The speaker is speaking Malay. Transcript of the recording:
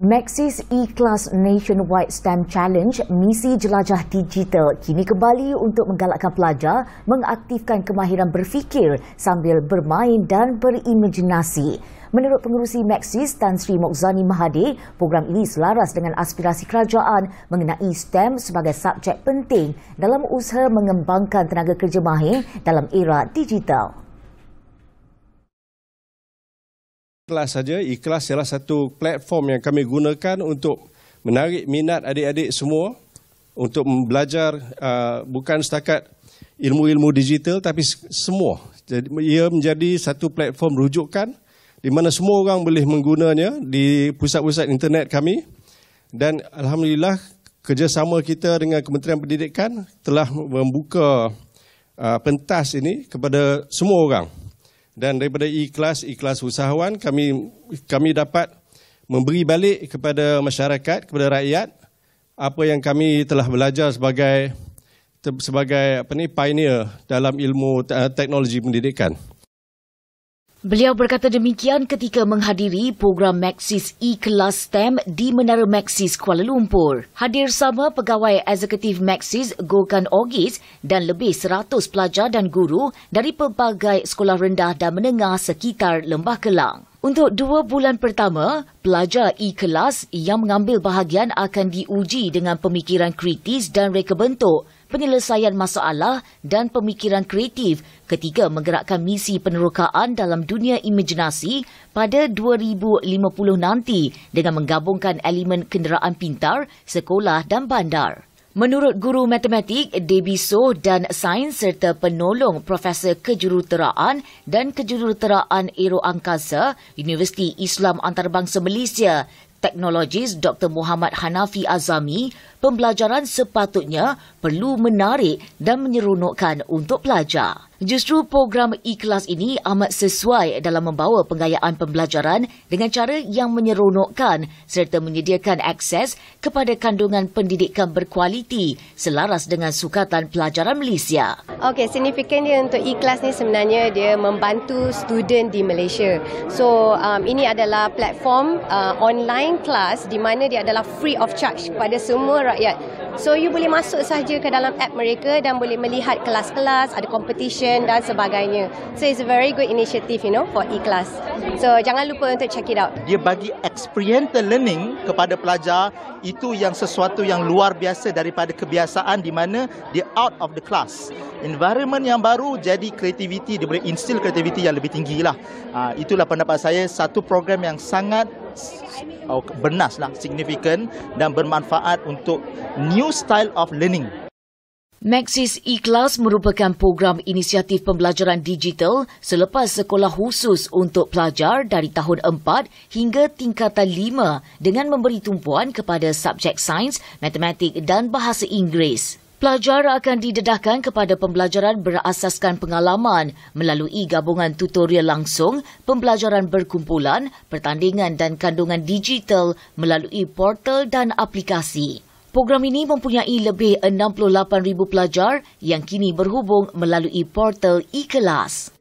Maxis E-Class Nationwide STEM Challenge, misi jelajah digital kini kembali untuk menggalakkan pelajar mengaktifkan kemahiran berfikir sambil bermain dan berimajinasi. Menurut pengurusi Maxis Tan Sri Mokzani Mahade, program ini selaras dengan aspirasi kerajaan mengenai STEM sebagai subjek penting dalam usaha mengembangkan tenaga kerja mahir dalam era digital. ikhlas saja. Ikhlas adalah satu platform yang kami gunakan untuk menarik minat adik-adik semua untuk belajar uh, bukan setakat ilmu-ilmu digital tapi semua. Jadi ia menjadi satu platform rujukan di mana semua orang boleh menggunanya di pusat-pusat internet kami. Dan alhamdulillah kerjasama kita dengan Kementerian Pendidikan telah membuka uh, pentas ini kepada semua orang dan daripada ikhlas ikhlas usahawan kami kami dapat memberi balik kepada masyarakat kepada rakyat apa yang kami telah belajar sebagai sebagai apa ni pioneer dalam ilmu teknologi pendidikan. Beliau berkata demikian ketika menghadiri program Maxis E-Class STEM di Menara Maxis Kuala Lumpur. Hadir sama pegawai eksekutif Maxis Gokan Ogis dan lebih 100 pelajar dan guru dari pelbagai sekolah rendah dan menengah sekitar Lembah Kelang. Untuk dua bulan pertama, pelajar e-kelas yang mengambil bahagian akan diuji dengan pemikiran kritis dan reka bentuk, penyelesaian masalah dan pemikiran kreatif ketika menggerakkan misi penerokaan dalam dunia imajinasi pada 2050 nanti dengan menggabungkan elemen kenderaan pintar, sekolah dan bandar. Menurut guru matematik Debbie Soh dan sains serta penolong Profesor Kejuruteraan dan Kejuruteraan Aero Angkasa Universiti Islam Antarabangsa Malaysia, Teknologis Dr. Muhammad Hanafi Azami, pembelajaran sepatutnya perlu menarik dan menyeronokkan untuk pelajar. Justru program e-kelas ini amat sesuai dalam membawa penggayaan pembelajaran dengan cara yang menyeronokkan serta menyediakan akses kepada kandungan pendidikan berkualiti selaras dengan sukatan pelajaran Malaysia. Okey, signifikan dia untuk e-kelas ni sebenarnya dia membantu student di Malaysia. So, um, ini adalah platform uh, online class di mana dia adalah free of charge kepada semua rakyat. So you boleh masuk sahaja ke dalam app mereka dan boleh melihat kelas-kelas, ada competition dan sebagainya. So it's a very good initiative you know for e-class. So jangan lupa untuk check it out. Dia bagi experiential learning kepada pelajar itu yang sesuatu yang luar biasa daripada kebiasaan di mana dia out of the class. Environment yang baru jadi kreativiti, dia boleh instill kreativiti yang lebih tinggi lah. Ah, itulah pendapat saya satu program yang sangat bernas lah, signifikan dan bermanfaat untuk new style of learning. Maxis E-Class merupakan program inisiatif pembelajaran digital selepas sekolah khusus untuk pelajar dari tahun 4 hingga tingkatan 5 dengan memberi tumpuan kepada subjek sains, matematik dan bahasa Inggeris. Pelajar akan didedahkan kepada pembelajaran berasaskan pengalaman melalui gabungan tutorial langsung, pembelajaran berkumpulan, pertandingan dan kandungan digital melalui portal dan aplikasi. Program ini mempunyai lebih 68,000 pelajar yang kini berhubung melalui portal e-kelas.